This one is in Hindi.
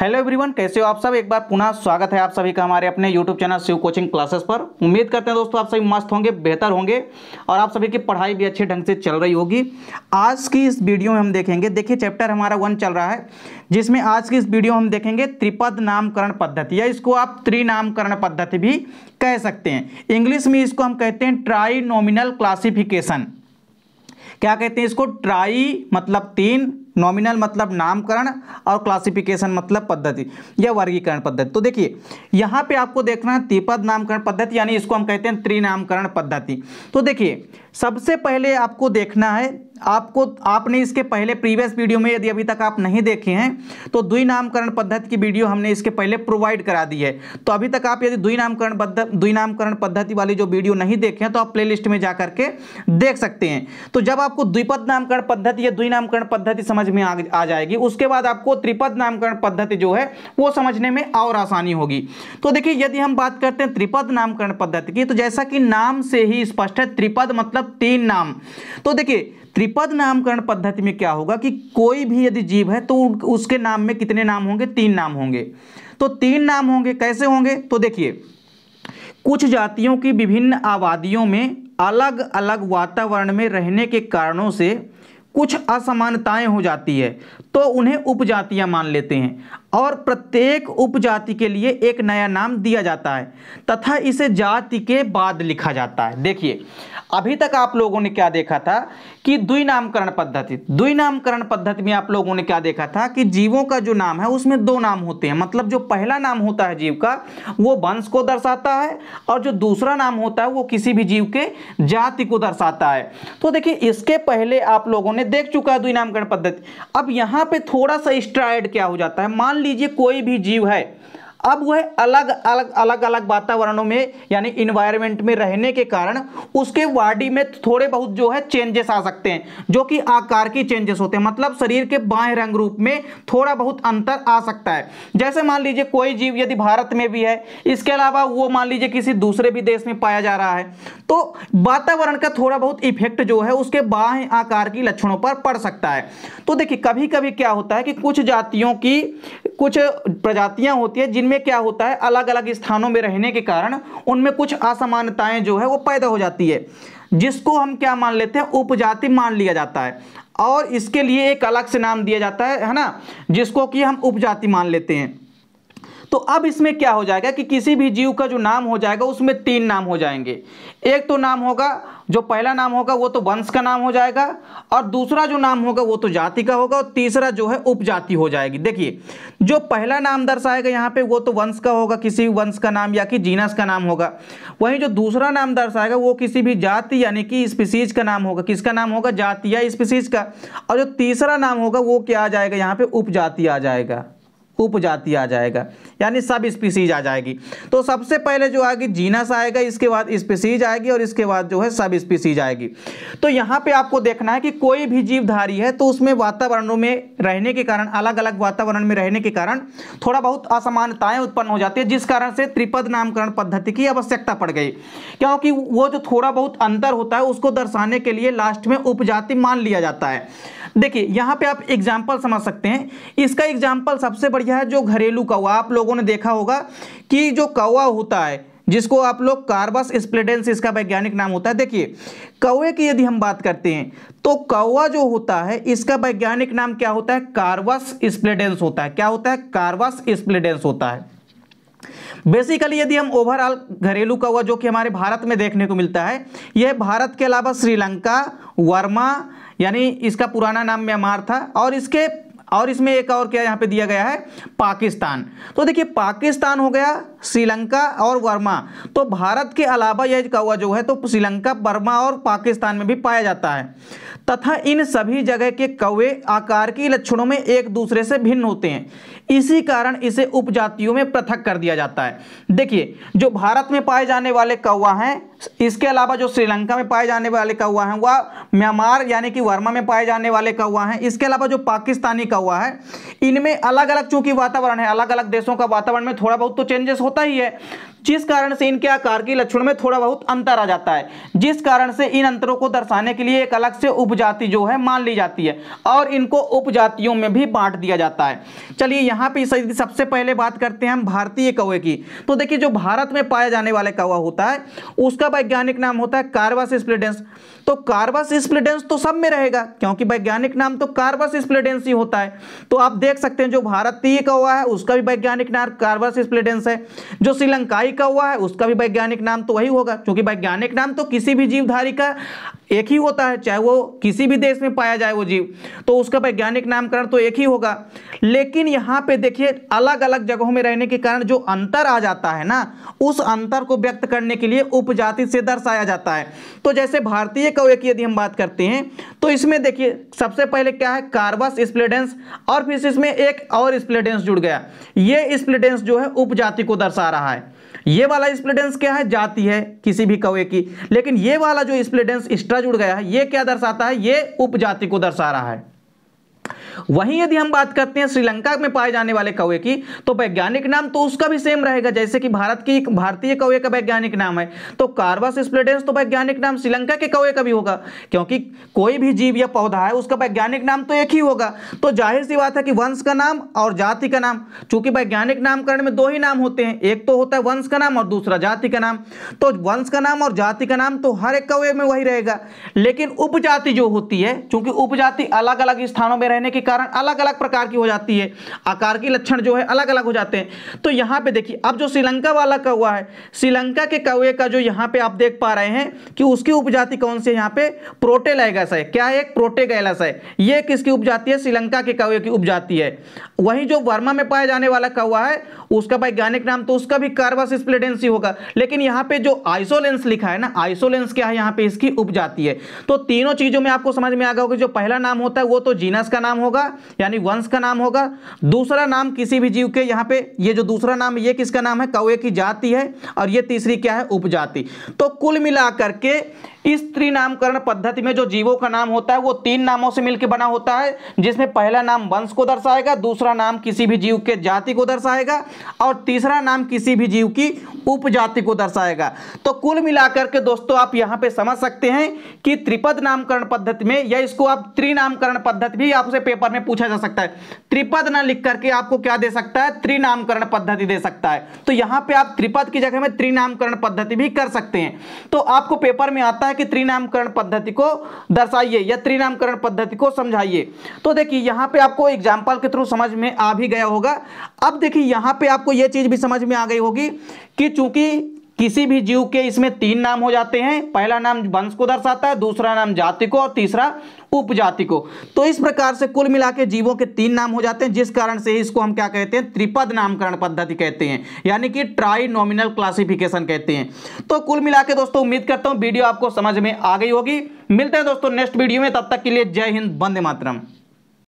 हेलो एवरीवन कैसे हो आप सब एक बार पुनः स्वागत है आप सभी का हमारे अपने YouTube channel Shiv coaching classes पर उम्मीद करते हैं दोस्तों आप सभी मस्त होंगे बेहतर होंगे और आप सभी की पढ़ाई भी अच्छे ढंग से चल रही होगी आज की इस वीडियो में हम देखेंगे देखिए चैप्टर हमारा वन चल रहा है जिसमें आज की इस वीडियो हम देखेंगे त्रिपद नामकरण पद्धति या इसको आप त्रिनामकरण पद्धति भी कह सकते हैं इंग्लिश में इसको हम कहते हैं ट्राई क्लासिफिकेशन क्या कहते हैं इसको ट्राई मतलब तीन नॉमिनल मतलब नामकरण और क्लासिफिकेशन मतलब पद्धति या वर्गीकरण पद्धति तो देखिए यहाँ पे आपको देखना है त्रिपद नामकरण पद्धति यानी इसको हम कहते हैं त्रिनामकरण पद्धति तो देखिए सबसे पहले आपको देखना है आपको आपने इसके पहले प्रीवियस वीडियो में यदि अभी तक आप नहीं देखे हैं तो द्वि नामकरण पद्धति की वीडियो हमने इसके पहले प्रोवाइड करा दी है तो अभी तक आप यदि द्वि नामकरण द्वि नामकरण पद्धति वाली जो वीडियो नहीं देखे हैं तो आप प्ले में जा करके देख सकते हैं तो जब आपको द्विपद नामकरण पद्धति या द्वि नामकरण पद्धति समझ में आ जाएगी उसके बाद आपको त्रिपद नामकरण पद्धति जो है वो समझने में और आसानी होगी तो देखिए यदि हम बात करते हैं त्रिपद नामकरण पद्धति की तो जैसा कि नाम से ही स्पष्ट है त्रिपद मतलब तीन नाम तो देखिए त्रिपद नामकरण पद्धति में क्या होगा कि कोई भी यदि जीव है तो उसके नाम में कितने नाम होंगे तीन नाम होंगे तो तीन नाम होंगे कैसे होंगे तो देखिए कुछ जातियों की विभिन्न आबादियों में अलग अलग वातावरण में रहने के कारणों से कुछ असमानताएं हो जाती है तो उन्हें उपजातियां मान लेते हैं और प्रत्येक उपजाति के लिए एक नया नाम दिया जाता है तथा इसे जाति के बाद लिखा जाता है देखिए अभी तक आप लोगों ने क्या देखा था कि द्वि नामकरण पद्धति द्वि नामकरण पद्धति में आप लोगों ने क्या देखा था कि जीवों का जो नाम है उसमें दो नाम होते हैं मतलब जो पहला नाम होता है जीव का वो वंश को दर्शाता है और जो दूसरा नाम होता है वो किसी भी जीव के जाति को दर्शाता है तो देखिए इसके पहले आप लोगों ने देख चुका है द्वि नामकरण पद्धति अब यहाँ पे थोड़ा सा स्ट्राइड क्या हो जाता है मान लीजिए कोई भी जीव है अब वह अलग अलग अलग अलग वातावरणों में यानी इन्वायरमेंट में रहने के कारण उसके बॉडी में थोड़े बहुत जो है चेंजेस आ सकते हैं जो कि आकार की चेंजेस होते हैं मतलब शरीर के बाह रंग रूप में थोड़ा बहुत अंतर आ सकता है जैसे मान लीजिए कोई जीव यदि भारत में भी है इसके अलावा वो मान लीजिए किसी दूसरे भी देश में पाया जा रहा है तो वातावरण का थोड़ा बहुत इफेक्ट जो है उसके बाह्य आकार की लक्षणों पर पड़ सकता है तो देखिए कभी कभी क्या होता है कि कुछ जातियों की कुछ प्रजातियां होती है जिनमें इनमें क्या होता है अलग अलग स्थानों में रहने के कारण उनमें कुछ असमानताएं जो है वो पैदा हो जाती है जिसको हम क्या मान लेते हैं उपजाति मान लिया जाता है और इसके लिए एक अलग से नाम दिया जाता है है ना जिसको कि हम उपजाति मान लेते हैं तो अब इसमें क्या हो जाएगा कि किसी भी जीव का जो नाम हो जाएगा उसमें तीन नाम हो जाएंगे एक तो नाम होगा जो पहला नाम होगा वो तो वंश का नाम हो जाएगा और दूसरा जो नाम होगा वो तो जाति का होगा और तीसरा जो है उपजाति हो जाएगी देखिए जो पहला नाम दर्शाएगा यहाँ पे वो तो वंश का होगा किसी वंश का नाम या कि जीनस का नाम होगा वहीं जो दूसरा नाम दर्शाएगा वो किसी भी जाति यानी कि स्पीसीज का नाम होगा किसका नाम होगा जाति या स्पीसीज का और जो तीसरा नाम होगा वो क्या आ जाएगा यहाँ पे उपजाति आ जाएगा उपजाति आ जाएगा यानी सब स्पीसीज आ जाएगी तो सबसे पहले जो आएगी जीनस आएगा इसके बाद स्पीसीज आएगी और इसके बाद जो है सब स्पीसीज आएगी तो यहाँ पे आपको देखना है कि कोई भी जीवधारी है तो उसमें वातावरणों में रहने के कारण अलग अलग वातावरण में रहने के कारण थोड़ा बहुत असमानताएं उत्पन्न हो जाती है जिस कारण से त्रिपद नामकरण पद्धति की आवश्यकता पड़ गई क्योंकि वो जो थोड़ा बहुत अंतर होता है उसको दर्शाने के लिए लास्ट में उपजाति मान लिया जाता है देखिए यहाँ पे आप एग्जाम्पल समझ सकते हैं इसका एग्जाम्पल सबसे बढ़िया है जो घरेलू कौवा आप लोगों ने देखा होगा कि जो कौवा होता है जिसको आप लोग कार्बस स्प्लेडेंस इसका वैज्ञानिक नाम होता है देखिए कौवे की यदि हम बात करते हैं तो कौवा जो होता है इसका वैज्ञानिक नाम क्या होता है कार्बस स्प्लेडेंस होता है क्या होता है कार्बस स्प्लेडेंस होता है बेसिकली यदि हम ओवरऑल घरेलू कौवा जो कि हमारे भारत में देखने को मिलता है यह भारत के अलावा श्रीलंका वर्मा यानी इसका पुराना नाम म्यांमार था और इसके और इसमें एक और क्या यहाँ पे दिया गया है पाकिस्तान तो देखिए पाकिस्तान हो गया श्रीलंका और वर्मा तो भारत के अलावा यह कौवा जो है तो श्रीलंका वर्मा और पाकिस्तान में भी पाया जाता है तथा इन सभी जगह के कौवे आकार की लक्षणों में एक दूसरे से भिन्न होते हैं इसी कारण इसे उपजातियों में पृथक कर दिया जाता है देखिए जो भारत में पाए जाने वाले कौवा हैं इसके अलावा जो श्रीलंका में पाए जाने वाले कौवा हैं वह म्यांमार यानी कि वर्मा में पाए जाने वाले कौवा हैं इसके अलावा जो पाकिस्तानी कौवा है इनमें अलग अलग चूंकि वातावरण है अलग अलग देशों का वातावरण में थोड़ा बहुत तो चेंजेस होता ही है जिस कारण से इनके आकार के लक्षण में थोड़ा बहुत अंतर आ जाता है जिस कारण से इन अंतरों को दर्शाने के लिए एक अलग से उपजाति जो है मान ली जाती है और इनको उपजातियों में भी बांट दिया जाता है चलिए यहाँ पे सबसे पहले बात करते हैं हम भारतीय कौए की तो देखिए जो भारत में पाया जाने वाला कौवा होता है उसका वैज्ञानिक नाम होता है कार्बस स्प्लिडेंस तो कार्बस स्प्लिडेंस तो सब में रहेगा क्योंकि वैज्ञानिक नाम तो कार्बस स्प्लिडेंस ही होता है तो आप देख सकते हैं जो भारतीय कौवा है उसका भी वैज्ञानिक नाम कार्बस स्प्लिडेंस है जो श्रीलंकाई का हुआ है उसका भी वैज्ञानिक नाम तो वही होगा क्योंकि वैज्ञानिक नाम तो किसी भी जीवधारी का एक ही होता है चाहे वो किसी भी देश में पाया जाए वो जीव तो उसका वैज्ञानिक नामकरण तो एक ही होगा लेकिन यहाँ पे देखिए अलग अलग जगहों में रहने के कारण जो अंतर आ जाता है ना उस अंतर को व्यक्त करने के लिए उपजाति से दर्शाया जाता है तो जैसे भारतीय कौए की यदि हम बात करते हैं तो इसमें देखिए सबसे पहले क्या है कार्बस स्प्लेडेंस और फिर इसमें एक और स्प्लेडेंस जुड़ गया ये स्प्लेडेंस जो है उपजाति को दर्शा रहा है ये वाला स्प्लेडेंस क्या है जाती है किसी भी कौए की लेकिन ये वाला जो स्प्लेडेंस एक्स्ट्रा जुड़ गया है ये क्या दर्शाता है ये उपजाति को दर्शा रहा है वहीं यदि हम बात करते हैं श्रीलंका में पाए जाने वाले कौए की तो वैज्ञानिक नाम तो उसका भी सेम रहेगा जैसे कि भारत की भारतीय कौए का वैज्ञानिक नाम है तो कार्बस स्प्लेडेंस तो वैज्ञानिक नाम श्रीलंका के कौए का भी होगा क्योंकि कोई भी जीव या पौधा है उसका वैज्ञानिक नाम तो एक ही होगा तो जाहिर सी बात है कि वंश का नाम और जाति का नाम चूंकि वैज्ञानिक नामकरण में दो ही नाम होते हैं एक तो होता है वंश का नाम और दूसरा जाति का नाम तो वंश का नाम और जाति का नाम तो हर एक कौए में वही रहेगा लेकिन उपजाति जो होती है क्योंकि उपजाति अलग अलग स्थानों में रहने के कारण अलग अलग प्रकार की हो जाती है आकार की लक्षण जो है अलग अलग हो जाते हैं तो यहाँ पे देखिए अब जो श्रीलंका वाला कौआ है श्रीलंका के कौए का जो यहाँ पे आप देख पा रहे हैं कि उसकी उपजाति कौन सी है यहाँ पे प्रोटेलाइगस है क्या है एक प्रोटेगैलस है ये किसकी उपजाति है श्रीलंका के कौए की उपजाति है वही जो वर्मा में पाया जाने वाला कौआ है उसका वैज्ञानिक नाम तो उसका भी कार्बस स्प्लेडेंसी होगा लेकिन यहाँ पे जो आइसोलेंस लिखा है ना आइसोलेंस क्या है यहाँ पे इसकी उपजाति है तो तीनों चीजों में आपको समझ में आ गया होगा जो पहला नाम होता है वो तो जीनस का नाम होगा होगा यानी वंश का नाम होगा दूसरा नाम किसी भी जीव के यहाँ पे ये जो दूसरा नाम ये किसका नाम है कौए की जाति है और ये तीसरी क्या है उपजाति तो कुल मिलाकर के इस त्रिनामकरण पद्धति में जो जीवों का नाम होता है वो तीन नामों से मिलकर बना होता है जिसमें पहला नाम वंश को दर्शाएगा दूसरा नाम किसी भी जीव के जाति को दर्शाएगा और तीसरा नाम किसी भी जीव की उपजाति को दर्शाएगा तो कुल मिलाकर के दोस्तों आप यहाँ पे समझ सकते हैं कि त्रिपद नामकरण पद्धति में या इसको आप त्रिनामकरण पद्धति भी आपसे पेपर में पूछा जा सकता है त्रिपद ना लिख करके आपको क्या दे सकता है त्रिनामकरण पद्धति दे सकता है तो यहाँ पे आप त्रिपद की जगह में त्रिनामकरण पद्धति भी कर सकते हैं तो आपको पेपर में आता है है कि त्रिनामकरण पद्धति को दर्शाइए या त्रिनामकरण पद्धति को समझाइए तो देखिए यहाँ पे आपको एग्जाम्पल के थ्रू समझ में आ भी गया होगा अब देखिए यहाँ पे आपको ये चीज़ भी समझ में आ गई होगी कि चूंकि किसी भी जीव के इसमें तीन नाम हो जाते हैं पहला नाम वंश को दर्शाता है दूसरा नाम जाति को और तीसरा उपजाति को तो इस प्रकार से कुल मिला के जीवों के तीन नाम हो जाते हैं जिस कारण से इसको हम क्या कहते हैं त्रिपद नामकरण पद्धति कहते हैं यानी कि ट्राई नॉमिनल क्लासिफिकेशन कहते हैं तो कुल मिला के दोस्तों उम्मीद करता हूं वीडियो आपको समझ में आ गई होगी मिलते हैं दोस्तों नेक्स्ट वीडियो में तब तक के लिए जय हिंद बंदे मातरम